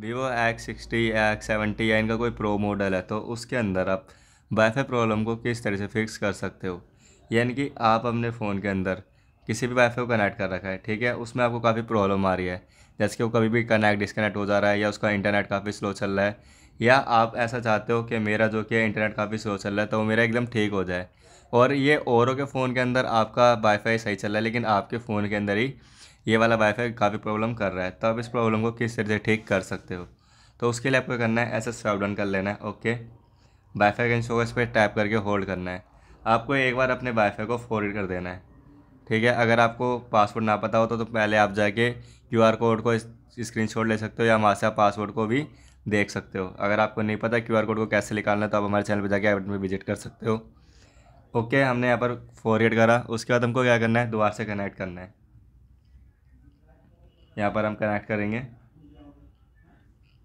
Vivo X sixty X seventy या इनका कोई प्रो मॉडल है तो उसके अंदर आप वाईफाई प्रॉब्लम को किस तरह से फिक्स कर सकते हो यानी कि आप अपने फ़ोन के अंदर किसी भी वाईफाई को कनेक्ट कर रखा है ठीक है उसमें आपको काफ़ी प्रॉब्लम आ रही है जैसे कि वो कभी भी कनेक्ट डिसकनेक्ट हो जा रहा है या उसका इंटरनेट काफ़ी स्लो चल रहा है या आप ऐसा चाहते हो कि मेरा जो कि इंटरनेट काफ़ी स्लो चल रहा है तो मेरा एकदम ठीक हो जाए और ये औरों के फ़ोन के अंदर आपका वाईफाई सही चल रहा है लेकिन आपके फ़ोन के अंदर ही ये वाला वाईफाई काफ़ी प्रॉब्लम कर रहा है तो आप इस प्रॉब्लम को किस तरह से ठीक कर सकते हो तो उसके लिए आपको करना है ऐसा स्क्रॉप डाउन कर लेना है ओके वाईफाई के इंस्टॉल इस पर टैप करके होल्ड करना है आपको एक बार अपने वाईफाई को फॉरवर्ड कर देना है ठीक है अगर आपको पासवर्ड ना पता हो तो, तो पहले आप जाके क्यू आर कोड को स्क्रीन शॉट ले सकते हो या हमारे से पासवर्ड को भी देख सकते हो अगर आपको नहीं पता क्यू आर कोड को कैसे निकालना है तो आप हमारे चैनल पर जाके एप में विजिट कर सकते हो ओके हमने यहाँ पर फॉरवर्ड करा उसके बाद हमको क्या करना है दोबारा से कनेक्ट करना है यहाँ पर हम कनेक्ट करेंगे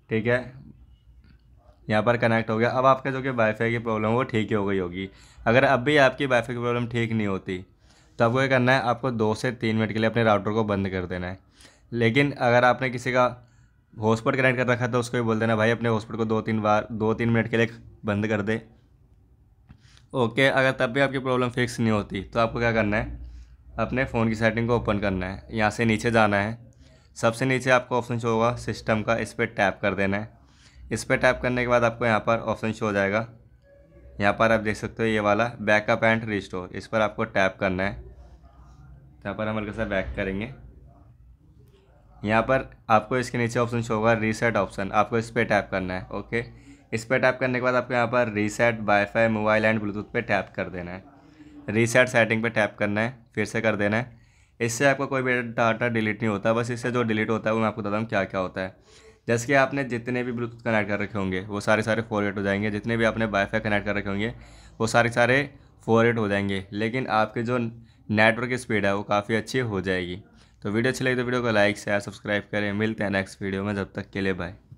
ठीक है यहाँ पर कनेक्ट हो गया अब आपका जो कि वाईफाई की प्रॉब्लम वो ठीक ही हो गई होगी अगर अब भी आपकी वाईफाई की प्रॉब्लम ठीक नहीं होती तो आपको क्या करना है आपको दो से तीन मिनट के लिए अपने राउटर को बंद कर देना है लेकिन अगर आपने किसी का हॉस्पॉट कनेक्ट कर रखा तो उसको भी बोल देना भाई अपने हॉस्पॉट को दो तीन बार दो तीन मिनट के लिए बंद कर दे ओके अगर तब भी आपकी प्रॉब्लम फिक्स नहीं होती तो आपको क्या करना है अपने फ़ोन की सेटिंग को ओपन करना है यहाँ से नीचे जाना है सबसे नीचे आपको ऑप्शन शो होगा सिस्टम का इस पर टैप कर देना है इस पर टैप करने के बाद आपको यहाँ पर ऑप्शन शो हो जाएगा यहाँ पर आप देख सकते हो ये वाला बैकअप एंड रिस्टोर इस पर आपको टैप करना है यहाँ पर हम हल्के सा बैक करेंगे यहाँ पर आपको इसके नीचे ऑप्शन शो होगा रीसेट ऑप्शन आपको इस पर टैप करना है ओके इस पर टैप करने के बाद आपको यहाँ पर reset wifi mobile and Bluetooth पे टैप कर देना है रीसेट सेटिंग पे टैप करना है फिर से कर देना है इससे आपका कोई भी डाटा डिलीट नहीं होता बस इससे जो डिलीट होता है वो मैं आपको बताऊँ क्या क्या होता है जैसे कि आपने जितने भी ब्लूटूथ कनेक्ट कर रखे होंगे वो सारे सारे फोर हो जाएंगे जितने भी आपने वाईफाई कनेक्ट कर रखे होंगे वो सारे सारे फोर हो जाएंगे लेकिन आपके जो नेटवर्क की स्पीड है वो काफ़ी अच्छी हो जाएगी तो वीडियो अच्छी लगी तो वीडियो को लाइक शेयर सब्सक्राइब करें मिलते हैं नेक्स्ट वीडियो में जब तक के लिए बाय